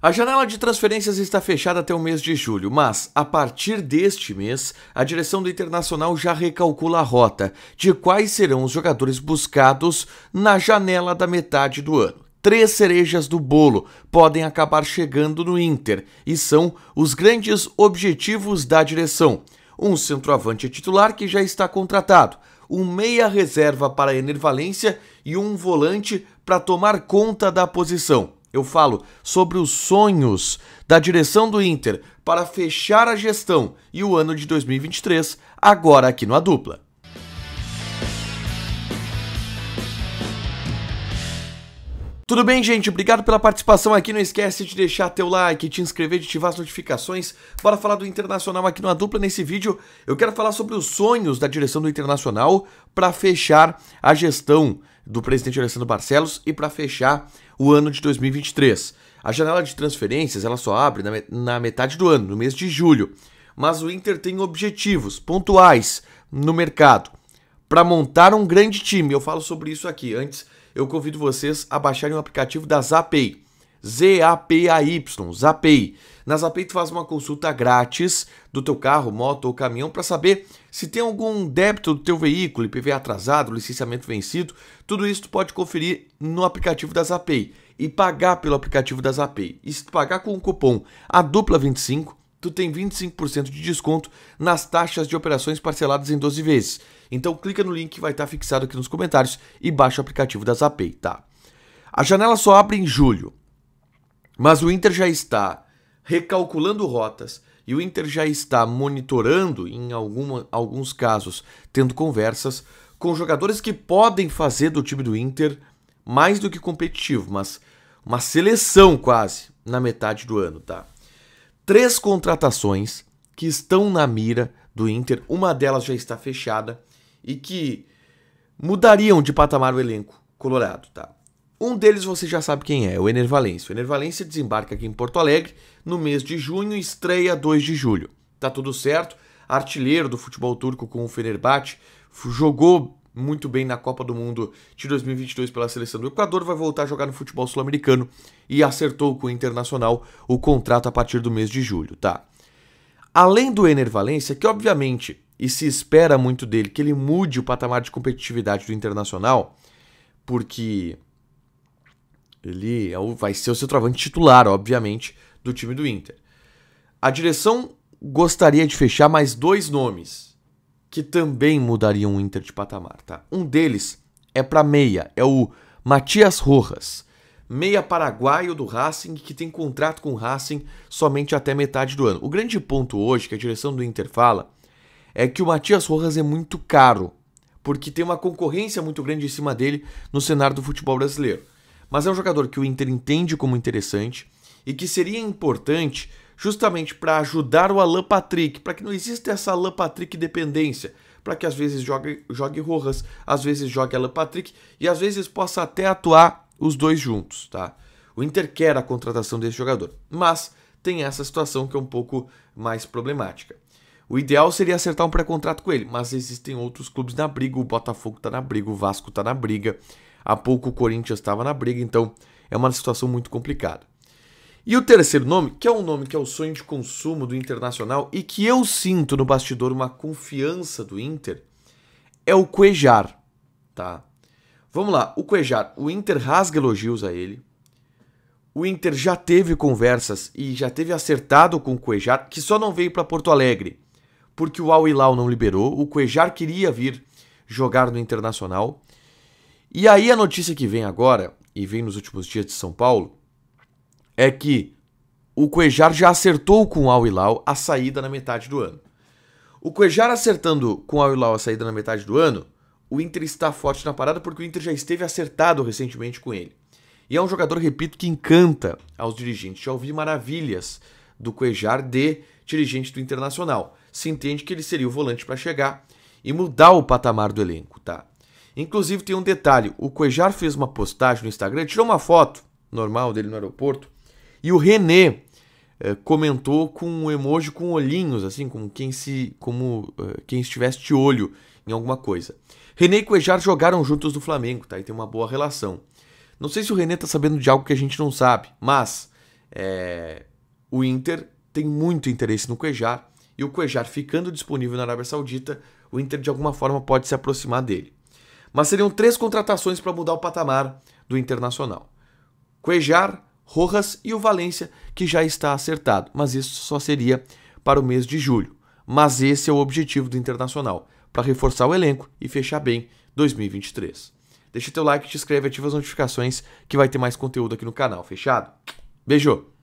A janela de transferências está fechada até o mês de julho, mas, a partir deste mês, a direção do Internacional já recalcula a rota de quais serão os jogadores buscados na janela da metade do ano. Três cerejas do bolo podem acabar chegando no Inter e são os grandes objetivos da direção: um centroavante titular que já está contratado, um meia reserva para a Enervalência e um volante para tomar conta da posição eu falo sobre os sonhos da direção do Inter para fechar a gestão e o ano de 2023, agora aqui no A Dupla. Tudo bem, gente? Obrigado pela participação aqui. Não esquece de deixar teu like, te inscrever, de ativar as notificações. Bora falar do Internacional aqui no Dupla. Nesse vídeo, eu quero falar sobre os sonhos da direção do Internacional para fechar a gestão do presidente Alessandro Barcelos e para fechar o ano de 2023. A janela de transferências ela só abre na metade do ano, no mês de julho, mas o Inter tem objetivos pontuais no mercado para montar um grande time. Eu falo sobre isso aqui. Antes, eu convido vocês a baixarem o aplicativo da Zapay. ZAPAY, ZAPEI. Na ZAPEI tu faz uma consulta grátis do teu carro, moto ou caminhão para saber se tem algum débito do teu veículo, IPV atrasado, licenciamento vencido. Tudo isso tu pode conferir no aplicativo da ZAPEI e pagar pelo aplicativo da ZAPEI. E se tu pagar com o cupom a dupla 25, tu tem 25% de desconto nas taxas de operações parceladas em 12 vezes. Então clica no link que vai estar fixado aqui nos comentários e baixa o aplicativo da ZAPEI, tá? A janela só abre em julho. Mas o Inter já está recalculando rotas e o Inter já está monitorando, em alguma, alguns casos, tendo conversas com jogadores que podem fazer do time do Inter mais do que competitivo, mas uma seleção quase na metade do ano, tá? Três contratações que estão na mira do Inter, uma delas já está fechada e que mudariam de patamar o elenco colorado, tá? Um deles você já sabe quem é, o Enervalência. O Enervalência desembarca aqui em Porto Alegre no mês de junho e estreia 2 de julho. Tá tudo certo. Artilheiro do futebol turco com o Fenerbahçe, jogou muito bem na Copa do Mundo de 2022 pela seleção do Equador, vai voltar a jogar no futebol sul-americano e acertou com o Internacional o contrato a partir do mês de julho, tá? Além do Enervalência, é que obviamente, e se espera muito dele, que ele mude o patamar de competitividade do Internacional, porque ele é o, vai ser o centroavante titular, obviamente, do time do Inter. A direção gostaria de fechar mais dois nomes que também mudariam o Inter de patamar, tá? Um deles é para meia, é o Matias Rojas, meia paraguaio do Racing que tem contrato com o Racing somente até metade do ano. O grande ponto hoje que a direção do Inter fala é que o Matias Rojas é muito caro, porque tem uma concorrência muito grande em cima dele no cenário do futebol brasileiro mas é um jogador que o Inter entende como interessante e que seria importante justamente para ajudar o Alan Patrick, para que não exista essa Alan Patrick dependência, para que às vezes jogue, jogue Rojas, às vezes jogue Alan Patrick e às vezes possa até atuar os dois juntos, tá? O Inter quer a contratação desse jogador, mas tem essa situação que é um pouco mais problemática. O ideal seria acertar um pré-contrato com ele, mas existem outros clubes na briga, o Botafogo está na briga, o Vasco está na briga. Há pouco o Corinthians estava na briga, então é uma situação muito complicada. E o terceiro nome, que é um nome que é o sonho de consumo do Internacional e que eu sinto no bastidor uma confiança do Inter, é o Cuejar, tá? Vamos lá, o Cuejar, o Inter rasga elogios a ele. O Inter já teve conversas e já teve acertado com o Cuejar, que só não veio para Porto Alegre, porque o Al Hilal não liberou. O Cuejar queria vir jogar no Internacional. E aí a notícia que vem agora, e vem nos últimos dias de São Paulo, é que o Cuejar já acertou com o Al-Hilal a saída na metade do ano. O Cuejar acertando com o Al-Hilal a saída na metade do ano, o Inter está forte na parada porque o Inter já esteve acertado recentemente com ele. E é um jogador, repito, que encanta aos dirigentes. Já ouvi maravilhas do Cuejar de dirigente do Internacional. Se entende que ele seria o volante para chegar e mudar o patamar do elenco, tá? Inclusive tem um detalhe, o Cuejar fez uma postagem no Instagram, tirou uma foto normal dele no aeroporto, e o René eh, comentou com um emoji com olhinhos, assim, como quem se como uh, quem estivesse de olho em alguma coisa. René e Cuejar jogaram juntos no Flamengo, tá? E tem uma boa relação. Não sei se o René tá sabendo de algo que a gente não sabe, mas é, o Inter tem muito interesse no Cuejar, e o Cuejar ficando disponível na Arábia Saudita, o Inter de alguma forma pode se aproximar dele. Mas seriam três contratações para mudar o patamar do Internacional. Cuejar, Rojas e o Valência, que já está acertado, mas isso só seria para o mês de julho. Mas esse é o objetivo do Internacional, para reforçar o elenco e fechar bem 2023. Deixa teu like, te inscreve, ativa as notificações que vai ter mais conteúdo aqui no canal, fechado? Beijo!